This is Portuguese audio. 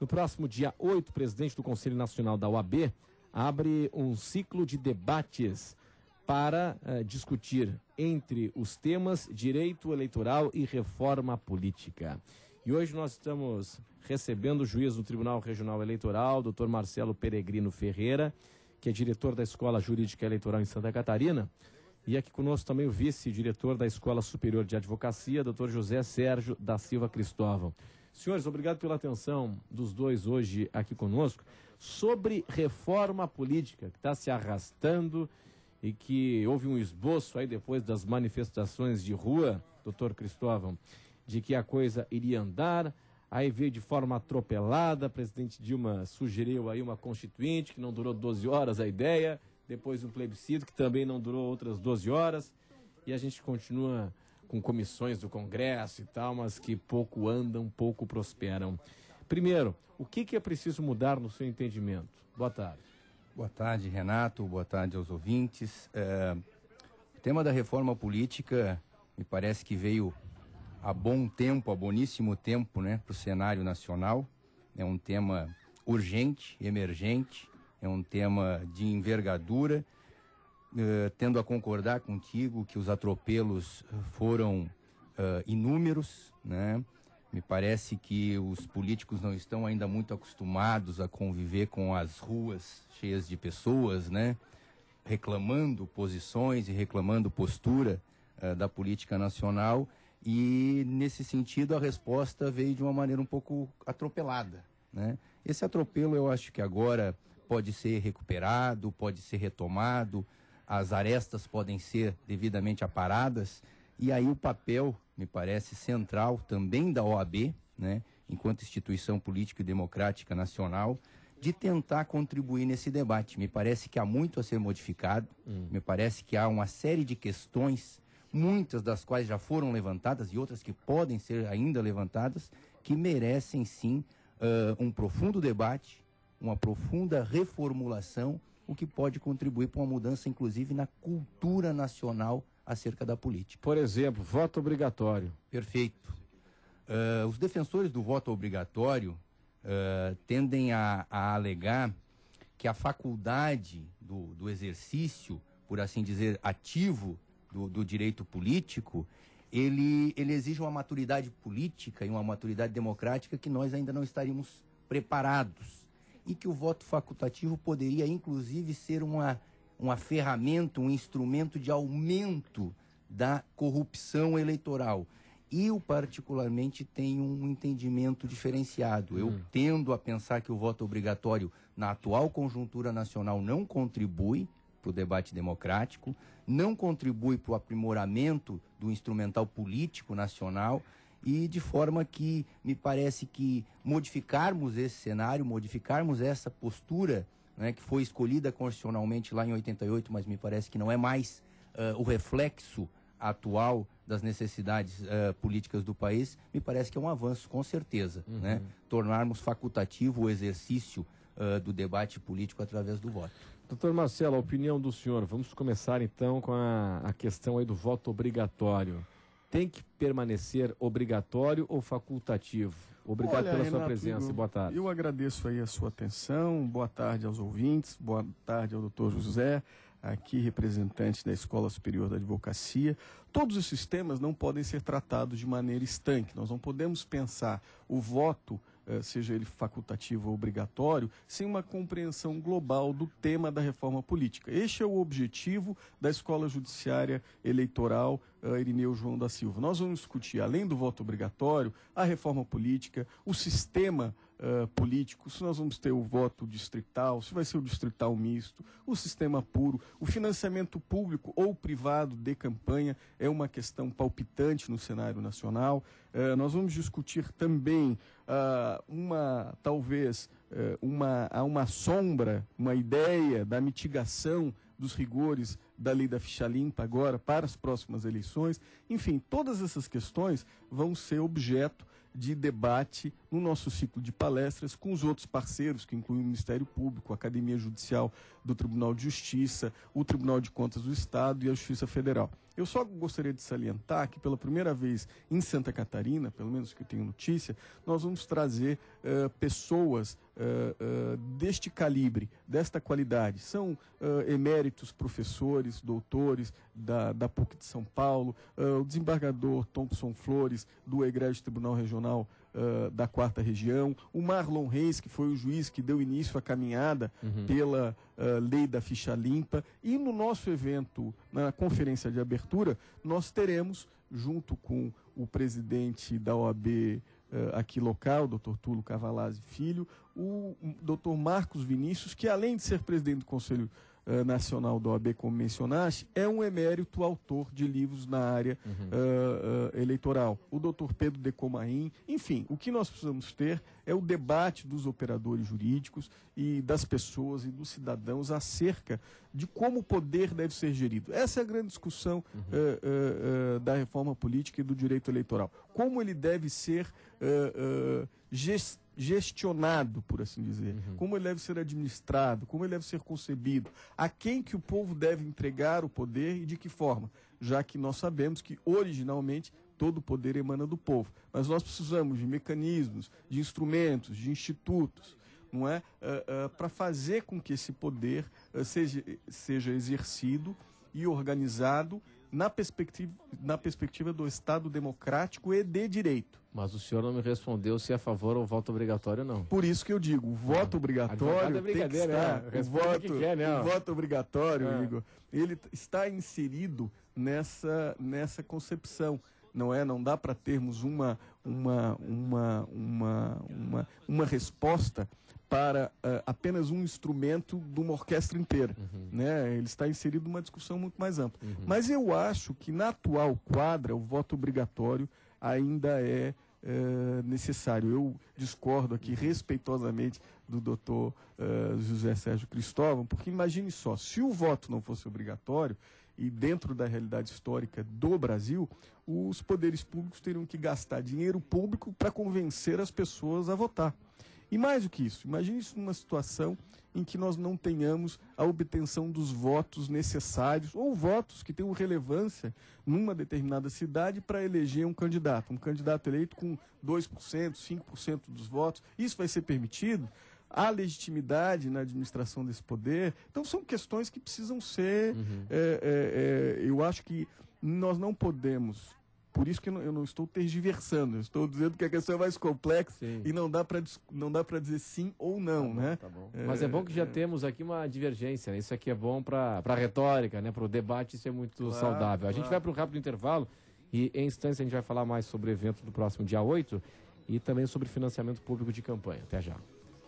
No próximo dia 8, o presidente do Conselho Nacional da OAB abre um ciclo de debates para eh, discutir entre os temas direito eleitoral e reforma política. E hoje nós estamos recebendo o juiz do Tribunal Regional Eleitoral, doutor Marcelo Peregrino Ferreira, que é diretor da Escola Jurídica Eleitoral em Santa Catarina. E aqui conosco também o vice-diretor da Escola Superior de Advocacia, doutor José Sérgio da Silva Cristóvão. Senhores, obrigado pela atenção dos dois hoje aqui conosco sobre reforma política que está se arrastando e que houve um esboço aí depois das manifestações de rua, doutor Cristóvão, de que a coisa iria andar. Aí veio de forma atropelada, o presidente Dilma sugeriu aí uma constituinte que não durou 12 horas a ideia, depois um plebiscito que também não durou outras 12 horas, e a gente continua com comissões do Congresso e tal, mas que pouco andam, pouco prosperam. Primeiro, o que, que é preciso mudar no seu entendimento? Boa tarde. Boa tarde, Renato. Boa tarde aos ouvintes. É, o tema da reforma política me parece que veio a bom tempo, a boníssimo tempo, né, para o cenário nacional. É um tema urgente, emergente, é um tema de envergadura eh, tendo a concordar contigo que os atropelos eh, foram eh, inúmeros, né? Me parece que os políticos não estão ainda muito acostumados a conviver com as ruas cheias de pessoas, né? Reclamando posições e reclamando postura da política nacional. E, nesse sentido, a resposta veio de uma maneira um pouco atropelada, né? Esse atropelo eu acho que agora pode ser recuperado, pode ser retomado as arestas podem ser devidamente aparadas, e aí o papel, me parece, central também da OAB, né, enquanto instituição política e democrática nacional, de tentar contribuir nesse debate. Me parece que há muito a ser modificado, hum. me parece que há uma série de questões, muitas das quais já foram levantadas e outras que podem ser ainda levantadas, que merecem sim uh, um profundo debate, uma profunda reformulação o que pode contribuir para uma mudança, inclusive, na cultura nacional acerca da política. Por exemplo, voto obrigatório. Perfeito. Uh, os defensores do voto obrigatório uh, tendem a, a, alegar que a faculdade do, do, exercício, por assim dizer, ativo do, do direito político, ele, ele exige uma maturidade política e uma maturidade democrática que nós ainda não estaríamos preparados e que o voto facultativo poderia, inclusive, ser uma, uma ferramenta, um instrumento de aumento da corrupção eleitoral. Eu, particularmente, tenho um entendimento diferenciado. Eu hum. tendo a pensar que o voto obrigatório, na atual conjuntura nacional, não contribui para o debate democrático, não contribui para o aprimoramento do instrumental político nacional e de forma que me parece que modificarmos esse cenário, modificarmos essa postura né, que foi escolhida constitucionalmente lá em 88, mas me parece que não é mais uh, o reflexo atual das necessidades uh, políticas do país, me parece que é um avanço, com certeza. Uhum. Né? Tornarmos facultativo o exercício uh, do debate político através do voto. Doutor Marcelo, a opinião do senhor. Vamos começar então com a, a questão aí do voto obrigatório tem que permanecer obrigatório ou facultativo? Obrigado Olha, pela Renato, sua presença. Eu, boa tarde. Eu agradeço aí a sua atenção. Boa tarde aos ouvintes. Boa tarde ao doutor José, aqui representante da Escola Superior da Advocacia. Todos os sistemas não podem ser tratados de maneira estanque. Nós não podemos pensar o voto eh, seja ele facultativo ou obrigatório, sem uma compreensão global do tema da reforma política. Este é o objetivo da Escola Judiciária Eleitoral eh, Irineu João da Silva. Nós vamos discutir, além do voto obrigatório, a reforma política, o sistema uh, político, se nós vamos ter o voto distrital, se vai ser o distrital misto, o sistema puro, o financiamento público ou privado de campanha é uma questão palpitante no cenário nacional. Uh, nós vamos discutir também uh, uma, talvez, uma, uma sombra, uma ideia da mitigação dos rigores da lei da ficha limpa agora para as próximas eleições. Enfim, todas essas questões vão ser objeto de debate no nosso ciclo de palestras com os outros parceiros, que incluem o Ministério Público, a Academia Judicial do Tribunal de Justiça, o Tribunal de Contas do Estado e a Justiça Federal. Eu só gostaria de salientar que, pela primeira vez em Santa Catarina, pelo menos que eu tenho notícia, nós vamos trazer uh, pessoas uh, deste calibre, desta qualidade. São uh, eméritos professores, doutores da, da PUC de São Paulo, o desembargador Thompson Flores, do Egrégio Tribunal Regional da Quarta Região, o Marlon Reis, que foi o juiz que deu início à caminhada uhum. pela lei da ficha limpa. E no nosso evento, na conferência de abertura, nós teremos, junto com o presidente da OAB, aqui local, doutor Tulo Cavalazzi Filho, o Dr. Marcos Vinícius, que além de ser presidente do Conselho uh, Nacional da OAB, como mencionaste, é um emérito autor de livros na área uhum. uh, uh, eleitoral. O Dr. Pedro de enfim, o que nós precisamos ter é o debate dos operadores jurídicos e das pessoas e dos cidadãos acerca de como o poder deve ser gerido. Essa é a grande discussão uhum. da reforma política e do direito eleitoral. Como ele deve ser gestado gestionado, por assim dizer, uhum. como ele deve ser administrado, como ele deve ser concebido, a quem que o povo deve entregar o poder e de que forma, já que nós sabemos que originalmente todo o poder emana do povo, mas nós precisamos de mecanismos, de instrumentos, de institutos, não é, uh, ah, uh, ah, para fazer com que esse poder uh, seja, seja exercido e organizado na perspectiva, na perspectiva do Estado democrático e de direito. Mas o senhor não me respondeu se é a favor ou voto obrigatório não. Por isso que eu digo, o voto obrigatório é tem que estar, né? o, voto, que quer, né? o voto obrigatório, ah. Igor, ele está inserido nessa, nessa concepção não é? Não dá para termos uma, uma, uma, uma, uma, uma resposta para uh, apenas um instrumento de uma orquestra inteira. Uhum. Né? Ele está inserido numa discussão muito mais ampla. Uhum. Mas eu acho que na atual quadra o voto obrigatório ainda é uh, necessário. Eu discordo aqui uhum. respeitosamente do doutor uh, José Sérgio Cristóvão, porque imagine só, se o voto não fosse obrigatório, e dentro da realidade histórica do Brasil, os poderes públicos teriam que gastar dinheiro público para convencer as pessoas a votar. E mais do que isso, imagine isso numa situação em que nós não tenhamos a obtenção dos votos necessários ou votos que tenham relevância numa determinada cidade para eleger um candidato, um candidato eleito com 2%, 5% dos votos. Isso vai ser permitido? Há legitimidade na administração desse poder? Então, são questões que precisam ser. Uhum. É, é, é, eu acho que nós não podemos por isso que eu não estou tergiversando, eu estou dizendo que a questão é mais complexa sim. e não dá para não dá para dizer sim ou não, tá bom, né? Tá bom. É, Mas é bom que já é... temos aqui uma divergência, né? Isso aqui é bom para a retórica, né? Para o debate isso é muito claro, saudável. A gente claro. vai para um rápido intervalo e em instância a gente vai falar mais sobre o evento do próximo dia 8 e também sobre financiamento público de campanha. Até já.